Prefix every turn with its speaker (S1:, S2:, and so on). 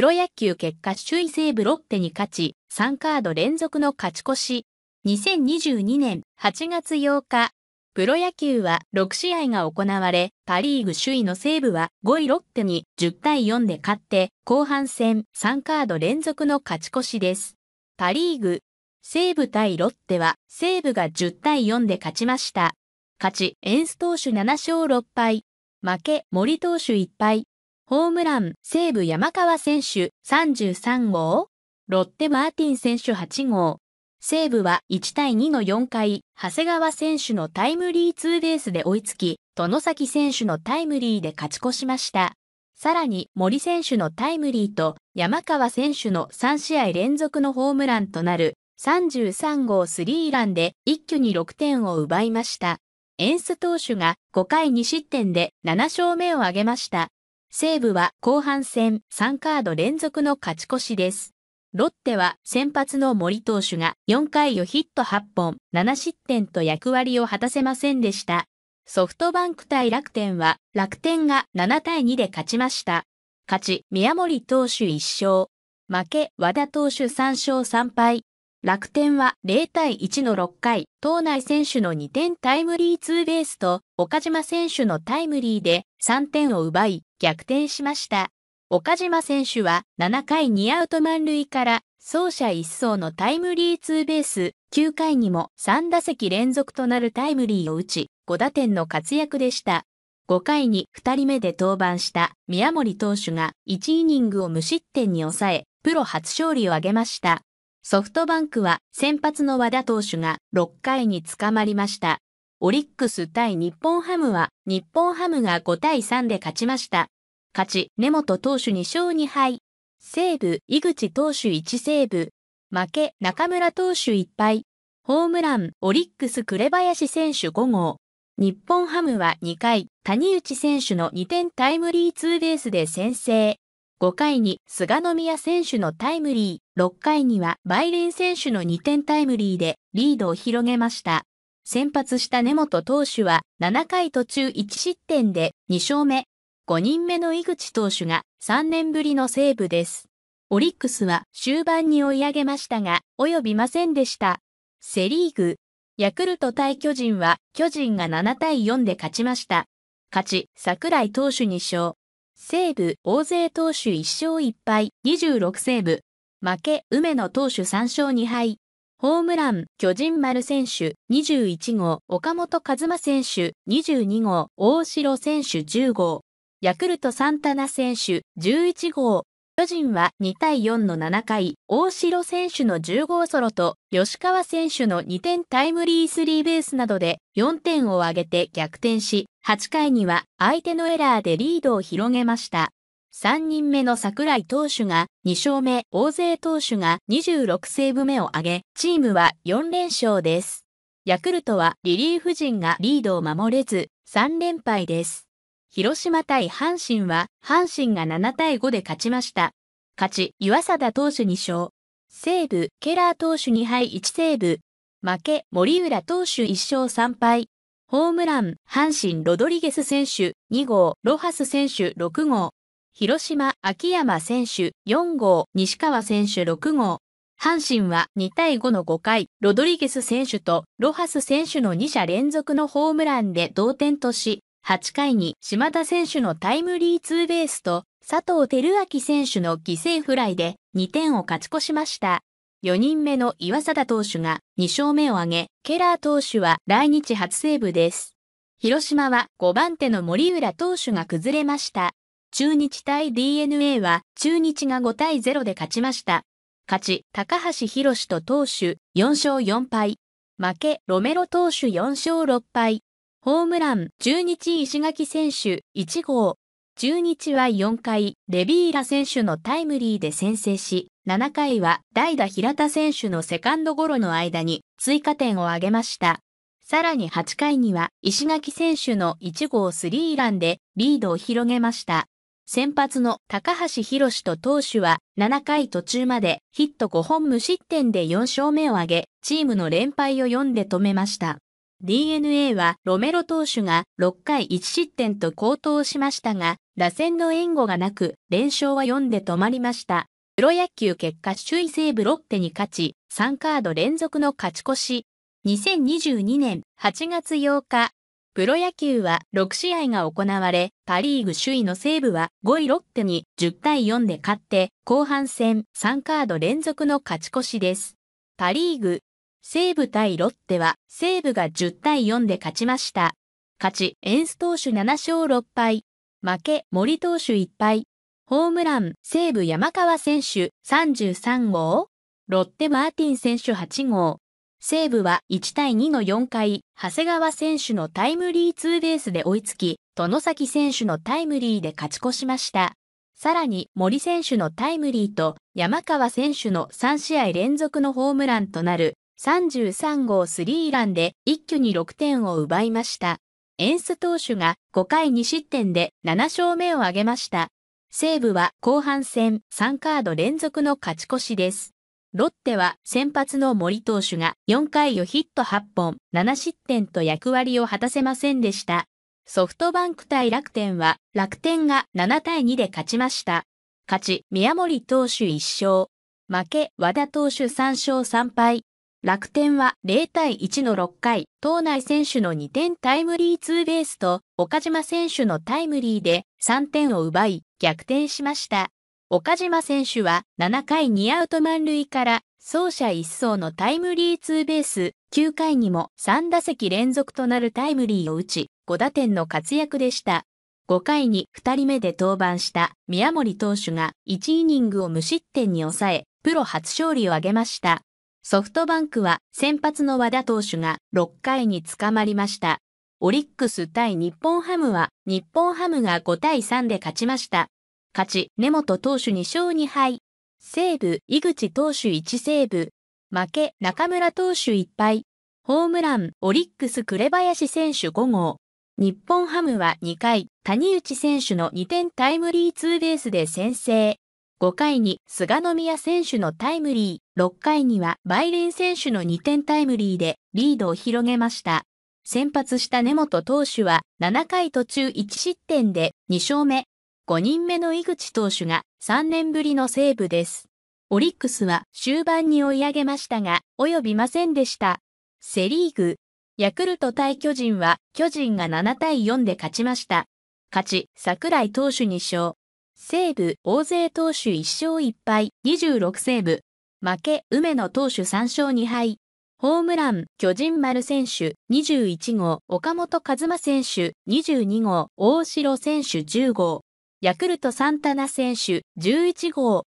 S1: プロ野球結果首位西武ロッテに勝ち、3カード連続の勝ち越し。2022年8月8日、プロ野球は6試合が行われ、パリーグ首位の西武は5位ロッテに10対4で勝って、後半戦3カード連続の勝ち越しです。パリーグ、西武対ロッテは西武が10対4で勝ちました。勝ち、エンス投手7勝6敗。負け、森投手1敗。ホームラン、西武山川選手33号、ロッテマーティン選手8号、西武は1対2の4回、長谷川選手のタイムリーツーベースで追いつき、殿崎選手のタイムリーで勝ち越しました。さらに森選手のタイムリーと山川選手の3試合連続のホームランとなる33号スリーランで一挙に6点を奪いました。エンス投手が5回2失点で7勝目を挙げました。西武は後半戦3カード連続の勝ち越しです。ロッテは先発の森投手が4回をヒット8本、7失点と役割を果たせませんでした。ソフトバンク対楽天は楽天が7対2で勝ちました。勝ち、宮森投手1勝。負け、和田投手3勝3敗。楽天は0対1の6回、島内選手の2点タイムリーツーベースと岡島選手のタイムリーで3点を奪い、逆転しました。岡島選手は7回2アウト満塁から走者一掃のタイムリーツーベース、9回にも3打席連続となるタイムリーを打ち、5打点の活躍でした。5回に2人目で登板した宮森投手が1イニングを無失点に抑え、プロ初勝利を挙げました。ソフトバンクは先発の和田投手が6回に捕まりました。オリックス対日本ハムは、日本ハムが5対3で勝ちました。勝ち、根本投手2勝2敗。西武、井口投手1セーブ。負け、中村投手1敗。ホームラン、オリックス紅林選手5号。日本ハムは2回、谷内選手の2点タイムリーツーベースで先制。5回に菅野宮選手のタイムリー、6回にはバイレン選手の2点タイムリーでリードを広げました。先発した根本投手は7回途中1失点で2勝目。5人目の井口投手が3年ぶりのセーブです。オリックスは終盤に追い上げましたが、及びませんでした。セリーグ、ヤクルト対巨人は巨人が7対4で勝ちました。勝ち、桜井投手2勝。西ブ、大勢投手1勝1敗、26セーブ。負け、梅野投手3勝2敗。ホームラン、巨人丸選手21号、岡本和真選手22号、大城選手10号、ヤクルトサンタナ選手11号、巨人は2対4の7回、大城選手の10号ソロと吉川選手の2点タイムリースリーベースなどで4点を挙げて逆転し、8回には相手のエラーでリードを広げました。3人目の桜井投手が2勝目、大勢投手が26セーブ目を挙げ、チームは4連勝です。ヤクルトはリリーフ陣がリードを守れず、3連敗です。広島対阪神は、阪神が7対5で勝ちました。勝ち、岩貞投手2勝。西武、ケラー投手2敗1セーブ。負け、森浦投手1勝3敗。ホームラン、阪神ロドリゲス選手2号、ロハス選手6号。広島、秋山選手4号、西川選手6号。阪神は2対5の5回、ロドリゲス選手とロハス選手の2者連続のホームランで同点とし、8回に島田選手のタイムリーツーベースと佐藤輝明選手の犠牲フライで2点を勝ち越しました。4人目の岩貞投手が2勝目を挙げ、ケラー投手は来日初セーブです。広島は5番手の森浦投手が崩れました。中日対 DNA は中日が5対0で勝ちました。勝ち、高橋博士と投手4勝4敗。負け、ロメロ投手4勝6敗。ホームラン、中日石垣選手1号。中日は4回、レビーラ選手のタイムリーで先制し、7回は代打平田選手のセカンドゴロの間に追加点を挙げました。さらに8回には石垣選手の1号スリーランでリードを広げました。先発の高橋博士と投手は7回途中までヒット5本無失点で4勝目を挙げ、チームの連敗を4で止めました。DNA はロメロ投手が6回1失点と高騰しましたが、打線の援護がなく、連勝は4で止まりました。プロ野球結果首位西部ロッテに勝ち、3カード連続の勝ち越し。2022年8月8日、プロ野球は6試合が行われ、パリーグ首位の西武は5位ロッテに10対4で勝って、後半戦3カード連続の勝ち越しです。パリーグ、西武対ロッテは西武が10対4で勝ちました。勝ち、エンス投手7勝6敗。負け、森投手1敗。ホームラン、西武山川選手33号。ロッテマーティン選手8号。西武は1対2の4回、長谷川選手のタイムリーツーベースで追いつき、殿崎選手のタイムリーで勝ち越しました。さらに森選手のタイムリーと山川選手の3試合連続のホームランとなる33号スリーランで一挙に6点を奪いました。エンス投手が5回2失点で7勝目を挙げました。西武は後半戦3カード連続の勝ち越しです。ロッテは先発の森投手が4回をヒット8本、7失点と役割を果たせませんでした。ソフトバンク対楽天は楽天が7対2で勝ちました。勝ち、宮森投手1勝。負け、和田投手3勝3敗。楽天は0対1の6回、島内選手の2点タイムリーツーベースと岡島選手のタイムリーで3点を奪い逆転しました。岡島選手は7回2アウト満塁から走者一掃のタイムリーツーベース、9回にも3打席連続となるタイムリーを打ち、5打点の活躍でした。5回に2人目で登板した宮森投手が1イニングを無失点に抑え、プロ初勝利を挙げました。ソフトバンクは先発の和田投手が6回に捕まりました。オリックス対日本ハムは日本ハムが5対3で勝ちました。勝ち、根本投手2勝2敗。西武、井口投手1セーブ。負け、中村投手1敗。ホームラン、オリックス紅林選手5号。日本ハムは2回、谷内選手の2点タイムリーツーベースで先制。5回に菅野宮選手のタイムリー、6回にはバイリン選手の2点タイムリーでリードを広げました。先発した根本投手は7回途中1失点で2勝目。5人目の井口投手が3年ぶりのセーブです。オリックスは終盤に追い上げましたが、及びませんでした。セリーグ、ヤクルト対巨人は巨人が7対4で勝ちました。勝ち、桜井投手2勝。西ブ、大勢投手1勝1敗、26セーブ。負け、梅野投手3勝2敗。ホームラン、巨人丸選手21号、岡本和真選手22号、大城選手10号。ヤクルトサンタナ選手11号